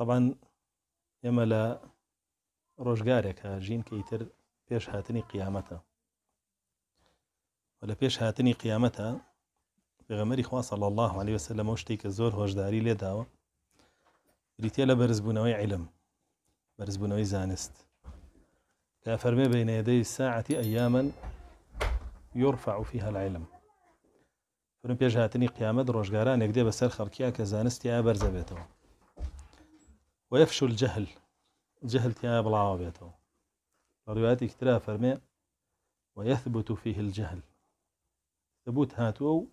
طبعا يملا لە ڕۆژگارێکە ژین بيش پێش هاتنی ولا بيش پێش هاتنی قیامەتە پێغەمەری صلى الله عليه وسلم وشتيك الزور زۆر هۆشداری لێداوە بریتە لە بەرزبوونەوەی علم بەرزبوونەوەی زانست لا بين بین الساعة أياما يرفع فيها العلم فرم بيش هاتنی قيامت ڕۆژگارانێک دێ بسر خەڵکییا کە يا بەرزە ويفشو الجهل جهل تيا بلا تو روايات كتير فرمي ويثبت فيه الجهل ثبوت هاتو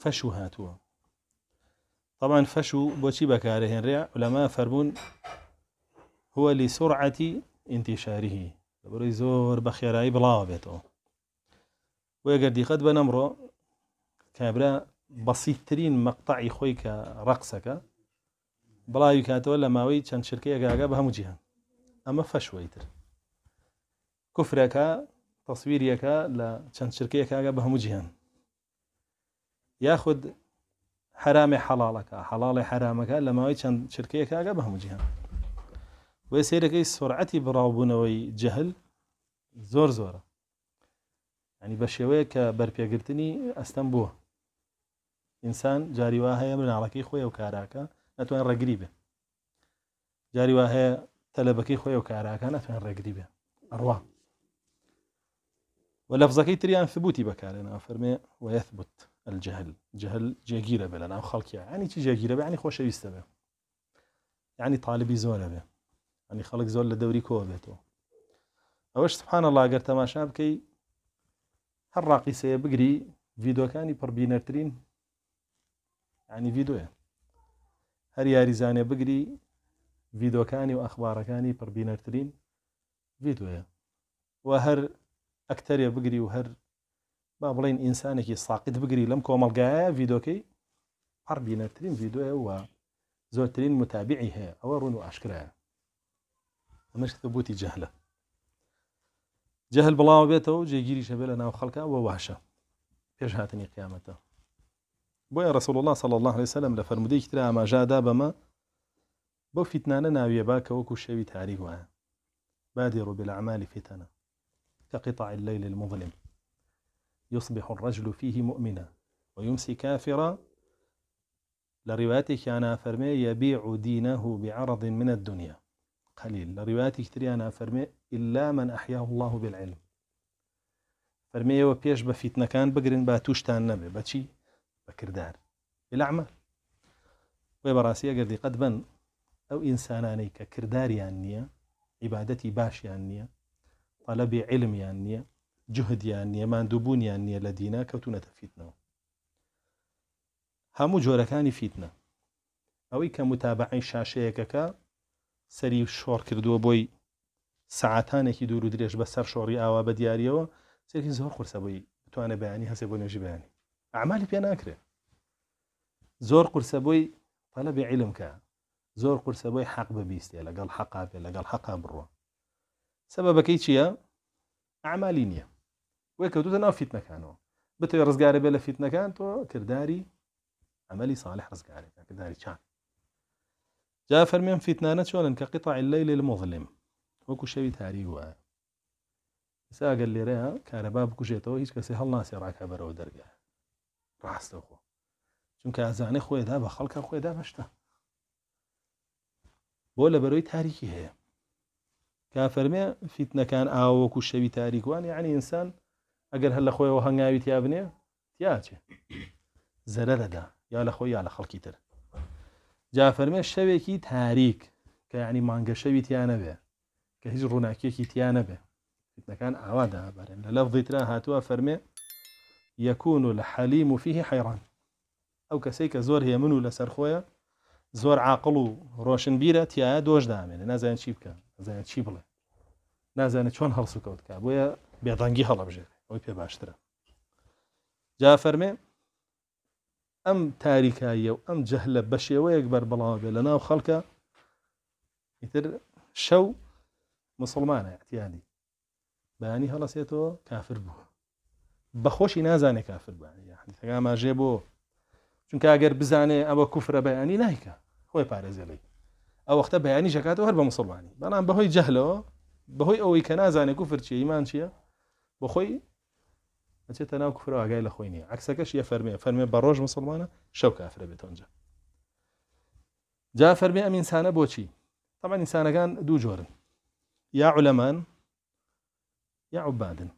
فشو هاتو طبعا فشو بوشي بكاره ريع علماء فرمون هو لسرعة انتشاره لبروي زور بخيراي بلا تو ويقر دي قد بنمرو كابرا بسيط ترين مقطعي خويك رقصك بڵاوی کاتەوە لە ماوەی چەند شرکەیە گاگا بە هەموو جیهان ئەمە فەشوەیتر کوفرەکە تەسویریەکە لە چەند شرکەیە کاگە بە هەموو جیهان یاخود حرامێ حەڵالەکە حەڵاڵی حرامەکە لە ماوەی چەند شرکەیە کاگە بە هەموو جیهان وێ سێرەکەی سرعەتی بڕاوبوونەوەی جەهل زۆر زۆرە ینی بە شێوەیە کە بەرپێگرتنی ئەستەم بووە ئینسان جاریوا هەیە مناڵەکەی خۆی و کاراکە نتوان رقريبه جاري جاری تلبكي هەیە تەلەبەکەی خۆی و کاراکان ناتوان ڕێگری بێ ئەڕوا ولفظەکەی تریان ثبوتی بەکارێنەوە فەرمێ الجهل جهل جێگیرە بلا لە ناو يعني تي چی يعني خوش ینی يعني بێ ینی تاالبی زۆرە بێ ینی خەڵک زۆر لە دەوری کۆ بێتەوە ئەوەش سبحانە لاگەر تەماشا بکەی هەر ڕاقیسەیە بگری ڤیددیوەکانی پڕبینەرترین يعني ڤیددیوە هر یاری زانه بگری کانی و اخبار کانی ئەخبارەکانی پڕبینەرترین ڤیددیوە و هەر ئەکتەرێ بگری و هر با بلین بڵین ئینسانێکی ساقت بگری لەم کۆمەلگایە ڤیددیوکەی پڕبینەرترین ڤیددیوە و زۆرترین متابعی هەیە ئەوە ڕون و عشکرایە ئەمەشتە بوتی جەهلە جەهل بڵاو بێتەوە جێگیری شەبێ لە ناو خلقه وە واشە پێش هاتنی قیامەتە بويا رسول الله صلى الله عليه وسلم لفرمودي كترا ما ئاماژادا بەمە بو فتنانا ناوية باكا وكو شەوی تاریک وایە بادروا بالأعمال فتنة كقطع الليل المظلم يصبح الرجل فيه مؤمنا ويمسي كافرا لروايته أنا فرمي يبيع دينه بعرض من الدنيا قليل لروايته تري أنا فرمي إلا من أحياه الله بالعلم فرمي وبيش بفتنة كان بقرن باتوشتان نبي باتشي کردار بلعمە وێ بەڕاستی ئەگەر دیقەت بن ئەو ئینسانانەی کە کرداریان نییە عیباەتی باشیان نییە طالبی علمیان نییە جهدیان نییە مادووبوونیان نییە لە دینا کەوتونەتە فیتنەوە هەموو جۆرەکانی فیتنە ئەوەی کە متابعین شاشەیەکەکە سەری شۆڕ کردووە بۆی سعاتانێکی دوور و درێژ بەسەر شۆڕی ئاوا بە دیاریەوە سەرکی زۆر قرسە بۆی بتوانە بەیانی هەسێ بۆ نوێژی بەیانی ئەعمالی پێ ناکرێت زور قرسبوي طلب علم كان زور قرسبوي حق ببيستي لقال حقها في لقال حقها بروا سبب كيتشيا أعمالين أعمالينيا ويكو تودنا فتنة مكانه بتو رزقاري بلا فتنة كانتو كرداري عملي صالح رزقاري كرداري كان جاء فرمين في تنانا شلون كقطع الليل المظلم وكو شيء تاري هو ساقل لي ريا كان باب شيء تو هيك كسي هالناس يراك برو درجة راح استوخو چونکە ئازانە خۆیدا بە خەڵکە خۆیدا بەشتە بۆ لە بەرەوەی تاریکی هەیە کافەرمێ فیتنەکان ئاوەکو شەوی تاریکوان یعنی ئینسان ئەگەر هەر لە خۆیەوە هەنگاوی تیا بنێ تیاچێ زەرە دەدا یا لە خۆی یا لە خەڵکی تر جافەرمێ شەوێکی تاریک کە ینی مانگە شەوی تیانە بێ کە هیچ ڕووناکیەکی تیانە بێ فتنەکان ئاوادا بەرێن لە لەفظی ترا هاتووە فەرمێ یەکون و لە حەلیم و فیه حیڕان ئەو کەسەی کە زۆر هێمن و لەسەر خۆیە زۆر عاقل و ڕۆشنبیرە تایە دۆش دامێنێ نازانێت چی بکە زانێت چی بڵێ نازانێت چۆن هەڵسو کەوتکە بۆیە بێدەنگی هەڵەبژێ ئەوی پێ باشترە جا فەرمێ ئەم تاریکاییە و ئەم جەه لە بە شێوەیەک بەربڵاو بێ لە ناو خەڵکە ئیتر شەو مسلمانە احتیانی بەانی هەڵەسێتەوە کافر بووە بەخۆشی نازانێت کافر بانی ماژێ بۆ چونکە ئەگەر بزانێ ئەوە کوفرە بەیانی نایکە خۆی پارێزێ او وقت وەختە بەیانی شکاتەوە هەر بە مسلمانی بەڵام بەهۆی جەهلەوە بەهۆی ئەوەی کە نازانێ کوفر چیە ئیمان چییە بە خۆی ئەچێتە ناو کوفر ئاگای لە خۆی نیە عکسەکەش یە فەرمێ فەرمێ بە ڕۆژ مسلمانە شەو کافرە بێتەوەجا جا انسان ئەم ئینسانە بۆچی تەمان ئینسانەکان دوو جۆرن یا عولەمان یا عوبادن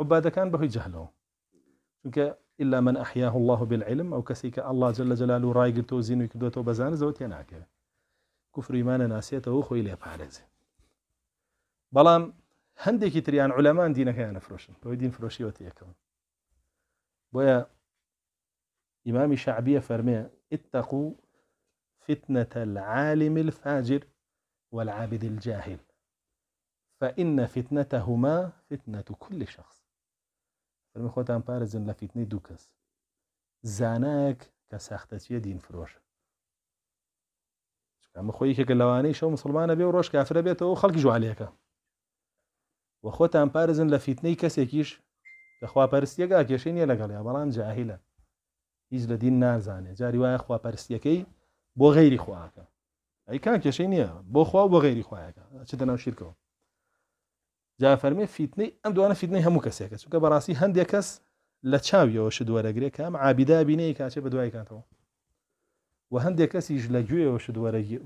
عوبادەکان بەهۆی جەهلەوە چونکە إلا من أحياه الله بالعلم أو كسيك الله جل جلاله رايق توزين زينو تو بزان زوت يناكه كفر إيمان ناسيته وخوي لي بارز بلام هندێکی علماء دينك أنا نەفرۆشن بۆی فروشي فرۆشیوەتی یەکەون بويا إمام شعبية فرمي اتقوا فتنة العالم الفاجر والعابد الجاهل فإن فتنتهما فتنة كل شخص فەرمی خۆتان پارێزن لە فیتنی دوو کەس زانایەک کە ساختەچیە دین فرۆش ئەمە خۆی کێکە لەوانەی شەو مسلمانە بێ و ڕۆژ کافرە بێتەوە خەڵکی جوالەکە وە خۆتان پارێزن لە فیتنەی کەسێکیش کە خواپەرستیەکە کێشەی نیە لەگەڵیا بەڵام جاهیلە هیچ لە دین نازانێت جاری وایە خواپەرستیەکەی بۆ غەیری خواکە ئەیکان کێشەی نییە بۆ خوا بۆ غێری خوایەکە چ دەناو شیرکەوە جا فەرمێ فیتنەی ئەم دوانە فیتنەی هەموو کەسێکە چونکە بەڕاستی هەندێک کەس لە چاویەوەش دووەرەگرێ کام عابیدا بینەی کاچێ بە دوای کاتەوە و هەندێک کەسیش لە گوێەوەش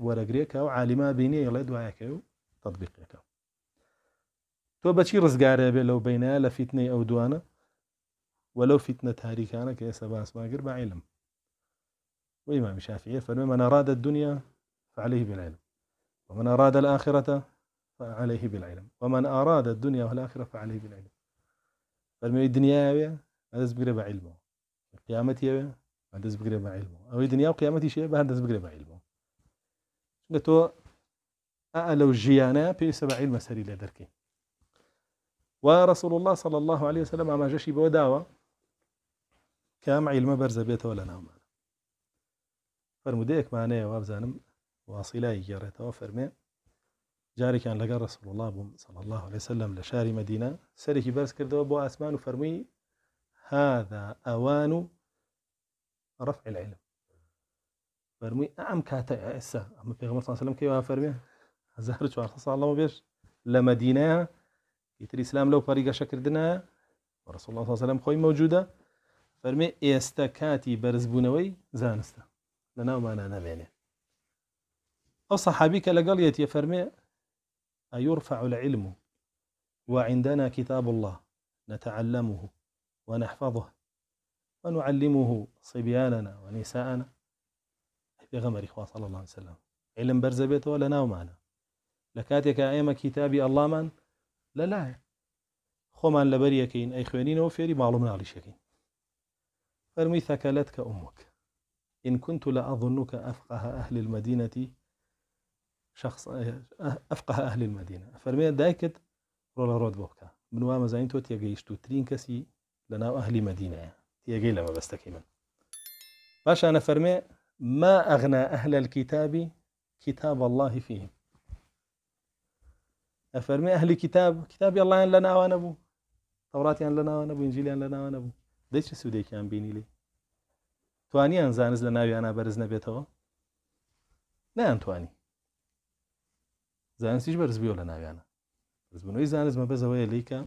وەرەگرێکە و علیما بینێ یڵێ دوایەکە و تطببیقەکە تۆ بەچی ڕزگارە بێ لو بینە لە فیتنەی ئەو دوانە ولو فتنة تاريكانا كيس باس باقر بعلم وإمام الشافعي فمن أراد الدنيا فعليه بالعلم ومن أراد الآخرة فعليه بالعلم ومن أراد الدنيا والآخرة فعليه بالعلم فالمي الدنيا هذا بقري بعلمه قيامتي هذا بقري بعلمه أو الدنيا وقيامتي شيء بهندس بقري بعلمه قلتو لو جيانا سبع علم سري لدركي ورسول الله صلى الله عليه وسلم ما جشي بوداوة كام علم برز بيته ولا نوم فرموديك معناه وابزانم واصلاي جرته فرمي جاري كان لقى رسول الله صلى الله عليه وسلم لشاري مدينة سري برس كردو بو أسمان فرمي هذا أوان رفع العلم فرمي أم كاتا إسا أما في صلى الله عليه وسلم كيف فرمي هزار جوار صلى الله عليه وسلم لمدينة يتري إسلام لو فريقة شكر دنا ورسول الله صلى الله عليه وسلم خوي موجودة فرمي استكاتي برز بونوي زانستا لنا ما نانا بيني أو صحابيك لقاليت فرمي أيرفع العلم وعندنا كتاب الله نتعلمه ونحفظه ونعلمه صبياننا ونساءنا غمر إخوة صلى الله عليه وسلم علم برز بێتەوە لە ناومانە لكاتك کاتێکە كتاب الله من لا خمان خۆمان أي خوانين وفيري خوێنینەوە فێری شكين و ثكلتك أمك إن كنت لأظنك أفقه أهل المدينة شخص افقه اهل المدينه فرمي دايكت رولا رود بوكا من وام زين توت تيجيش تو ترين كسي لنا اهل مدينه يجي لما تكيمن باش انا فرمي ما اغنى اهل الكتاب كتاب الله فيهم افرمي اهل الكتاب كتاب الله لنا وانا ابو ان لنا وانا ابو ان لنا وانا ابو دەیچ كان بيني لي تواني زانست لنا انا ئەنا بيتو نعم تواني زانستیش بەرزبیۆ لە ناویانە بزبنەوەی زانستمە بەزەوەی لیکە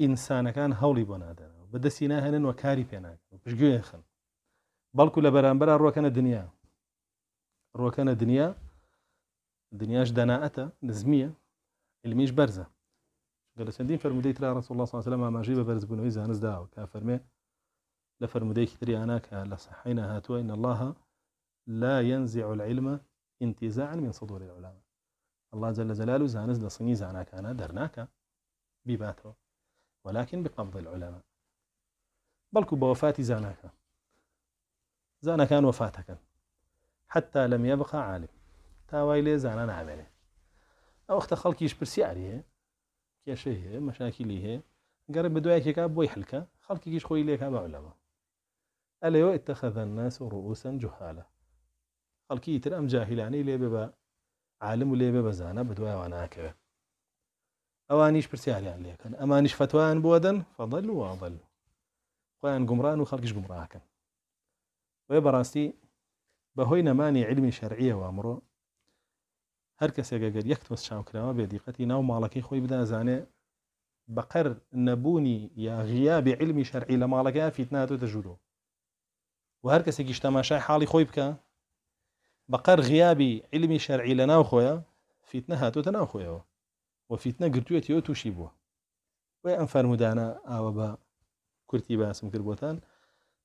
ئینسانەکان هەوڵی بۆ نادەنەوە بەدەستی ناهێنن وە کاری پێناکەن پشگوێخن بەڵکو لە بەرامبەر ڕۆکەنە دنیا الدنيا دنیا اتا نزمية اللي ميش بەرزە قال سندين فرمودي ترى رسول الله عليه وسلم ما جيب برز داوە زانس داو كافرمي لفرمودي كتري انا كالا صحينا هاتوا إن الله لا ينزع العلم انتزاعا من صدور العلماء الله جل جلاله زانز لصني زانا كان درناك بباتو ولكن بقبض العلماء بلكو بوفاتي زاناك زانا كان وفاتك حتى لم يبقى عالم تاويلي زانا نعمله أو اخت خلقي خەڵکیش پرسیاری هەیە کێشەی مشاكلي هي قرب گەرە بە دوایەکێکا بۆی هەلکە خەڵکیش اليو اتخذ الناس رؤوسا جهالا ناس و ڕووسن جوهالە خەڵکی تر عالم و لێبێ بەزانە بدوایەوە ناکەوێت ئەوانیش پرسیاریان لێکن ئەمانیش فتوان بووەدەن فەڵل و واڵل خۆیان گومڕان و خەڵکیش گومڕاکەن وێ بەڕاستی بەهۆی نەمانی علمی شەرعیەوە ئەمڕۆ هەر کەسێکگەگەر یەک تۆس چاوکراوە بێدیقەتی ناو ماڵەکەی خۆی بدازانێ بەقەر نەبوونی یا غیابی علمی شەرعی لە ماڵەکە فیتناتۆ دەژوورۆ و هەر کەسێکی شتەماشای حاڵی خۆی بکە بقر غيابي علمي شرعي لنا وخويا فيتنا هاتو تنا وخويا وفيتنا و فیتنە گرتوێتەوە تووشی انفار مدانا ئەم فەرمودانە باسم كربوتان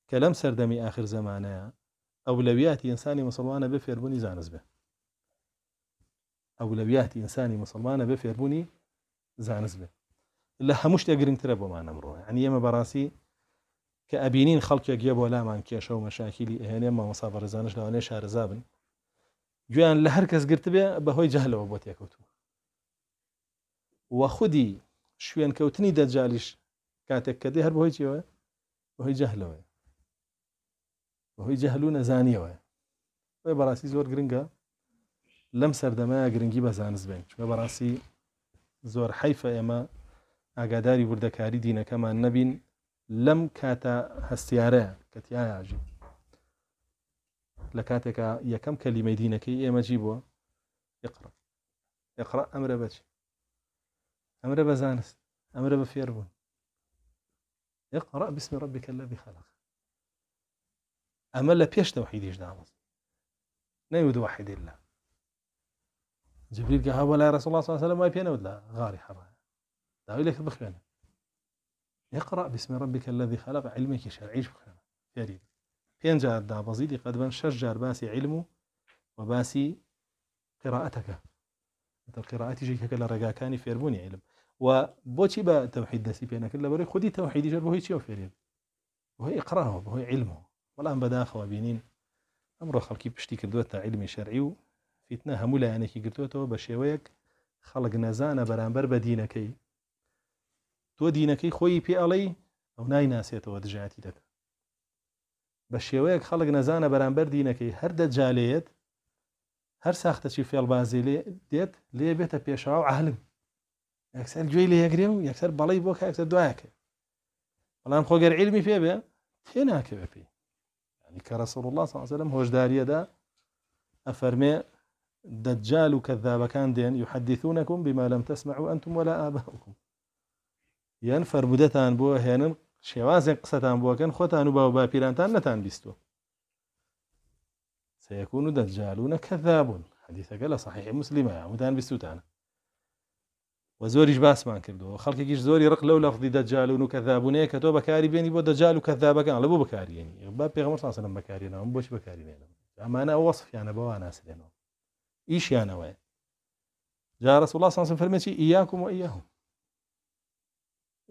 كلام سردمي آخر زمانا أولويات إنساني مسلمان بفير بە فێربوونی زانست إنساني ئەو لەویاتی ئینسانی مسلمانە لا فێربوونی زانست بێ لە هەموو شتێک گرنگترە بۆمان ئەمڕۆ ئەنی ئێمە بەڕاستی کە ئەبینین خەڵکێک یە بۆ لامان کێشە و مەشاکیلی ئەهێنێ گویان لە هەر کەس گرت بێ بەهۆی جاهلەوە بۆ تێکەوتوە وە خودی شوێنکەوتنی دەجالیش کاتێک کە دێ هەر بەهۆی چیەوە بەهۆی جەهلەوەی بەهۆی جەهلو نەزانیەوە بە بەڕاستی زۆر گرنگە لەم سەردەمایە گرنگی بەزانست بین چکە بەڕاستی زۆر حیفە ئێمە ئاگاداری وردەکاری دینەکەمان نەبین لەم کاتە هەستیارەیە کەتیایژین لكاتك يا كم كلمة دينك يا مجيبوا اقرأ اقرأ أمر بج أمر بزانس أمر بفيربون اقرأ باسم ربك الذي خلق أما لا بيش توحيديش دامز لا واحد الله جبريل قال ولا يا رسول الله صلى الله عليه وسلم ما يبينا ولا غاري حرا داوي لك بخيانه اقرأ باسم ربك الذي خلق علمك شرعيش بخيانه يريد پێنج جار بزيدي قد بن شجر باسي باسی وباسي قراءتك وە باسی قراعەتەکە قراعەتی ژێکەکە لە ڕێگاکانی علم و بۆچی توحيد تەوحید دەستی پێەکرد لەبەرەی خودی تەوحیدی ژەر بۆهی چی فێرێت بۆهی ئقراەوە بەهۆی علمەوە بەڵام بەداخەوە بینین ئەمڕۆ خەڵکی پشتی کردووە تا علمی شەرعی و فیتنە هەموو لایەنێکی گرتوێتەوە بە شێوەیەک خەڵک نەزانە بەرامبەر بە دینەکەی تۆ خوي بي علي او ناي نایناسێتەوە ودجاتي دەکە بشيوك خلق نزانا برانبر دينك هر دجاليت هر ساخته شي في البازي لي ديت لي بيتا بيشعو عالم اكسر جوي لي يقريم يكسر بالي بوك اكسر دواك والله ام خوغر علمي في بي تينا كيفي يعني كرسول الله صلى الله عليه وسلم هوش داريه دا افرمي دجال كذاب كان دين يحدثونكم بما لم تسمعوا انتم ولا اباؤكم ينفر بدتان بو شێوازێک قصتان بووەکەن خۆتان و باو باپیرانتان نتان بیستوە سيكون دجالون كذابون حديثەکە إيه لە صحیح مسللیمە هەمودان بیستوتانە و زۆریش باسمان کردو خەڵکێکیش زۆری ڕق لەو لەفظی دەجالون و کەذابونەیە کە تۆ بەکاری بێنی بۆ دەجال و کەذابەکان لە بۆ بەکارێنی يعني. با پێغمە اما انا وصف بەکارێنم ئەمانە ئەو وەصفیانە بەوە ناسرێنەوە ئیشیانەوەە جا رسول الله صلى الله عليه وسلم فرمي إياكم وإياهم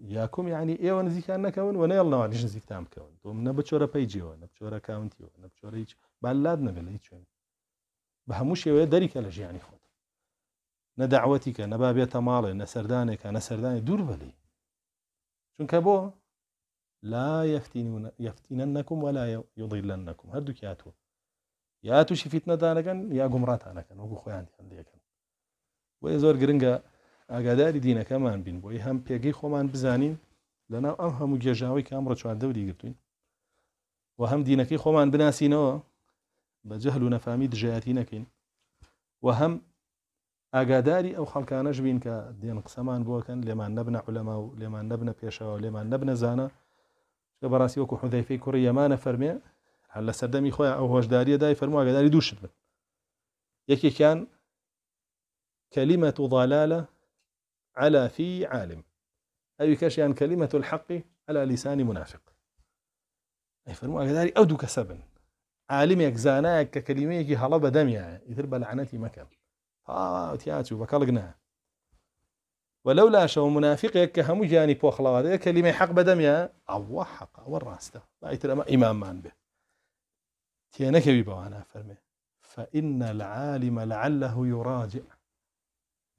یاکۆم یعنی ئێوە نزیکان نەکەون و نەڵناوانیش نزیکتان بکەون تۆم نە بچۆرە پەیجیەوە نە بچۆرە کاونتیەوە نە بچۆرە هیچ باللاد نەبێت لە هیچ شوێن بە هەموو شێوەیە دەریکە لە ژیانی خۆت نەداعوەتی کە نەبا بێتە ماڵێ نەسەردانێکە نەسەردانی دوور بەلی چونکە بۆ لا یفتینەنەکم ولا یضیلەنەکم هەردوو کاتوە یا تووشی فیتنەدانەکەن یا گومڕاتانەکەن وەگو خۆیان هەندەکەن وە زۆر گرنگە ئاگاداری دینەکەمان بین بۆی هەم پێگەی خۆمان بزانین لەناو ئەم هەموو گێژاوی کە ئەمڕۆ چواردەوری گرتوین و هەم دینەکەی خۆمان بناسیینەوە بە جەهل و نەفامی دژایەتی نەکەین و هەم ئاگاداری ئەو خەڵکانەش بین کە دێن قسەمان بووکەن لێمان نەبنە حولەما و لێمان نەبنە پێشەوە لێمان زانە کە بەڕاستی وەکو حودەیفی کوڕی یەمانە فەرمێ هەر لە سەردەمی خۆیان ئەو هۆشداریە دای فەرمو ئاگاداری دووشت بن یەکێکیان کەلیمە و ضالالە على في عالم أي كشيان كلمة الحق على لسان منافق أي فرموا أقداري أو كسبا عالمك زاناك ككلميك هلا دميا يتربى لعنتي مكان آه تياتو بكالقناها ولولا شو منافقك هم جاني بوخلا كلمة حق بدميا أو حق أو الراسته لا يترى إمام مان به تيانك بيبوانا فرمي فإن العالم لعله يراجع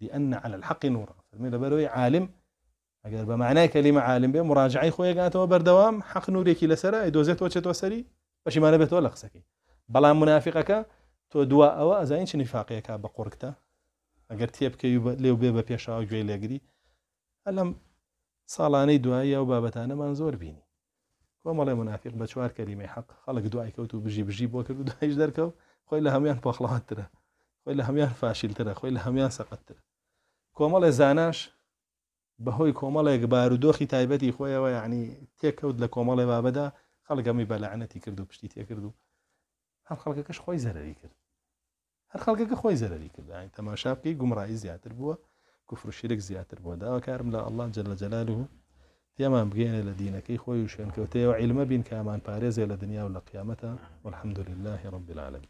لأن على الحق نورا فرمي بروي عالم أقدر بمعنى كلمة عالم به مراجعه خو یگاتەوە بەردەوام حق نورێکی إدوزيت وشت وسري سەری ما نبيت ولا خسكي بلا منافقك تو دواء أو أزاين چ نیفاقیەکە بە قڕکتە ئەگەر تێبکەی لێو بێ بە پێشەوە گوێ لێگری ئەلم ساڵانەی دوایی ئەو بابەتانەمان بيني بینی کۆمەڵێ منافق بشوار كلمة کەلیمەی حق خەڵک دوای کەوت و بژی بژی بۆ کرد و دوایش دەرکەوت خۆی لە هەمیان پۆخڵاتترە خۆی لە هەمیان فاشیلترە خۆی لە هەمیان سەقتترە کۆمەڵێ زاناش بەهۆی کۆمەڵێک بارودۆخی تایبەتی خۆیەوە یعنی تێککەوت لە کۆمەڵێ بابەدا خەڵگەمی بەلاعنەتی کرد و پشتی تێکرد و هەر خەڵکەکەش خۆی زەرری کرد هەر خەڵکەکە خۆی زەرری کرد تەماشا بکەی گومڕایی زیاتر بووە کوفرشیرک زیاتر بووە داواکارم لە ئەلله جلە جەلال و تێمان بگەێنە لە دینەکەی خۆی و شوێنکەوتەیەوە عیلمە بین کامان پارێزێ لە دنیا و لە قیامەتە والحمدلله ڕم بالعالم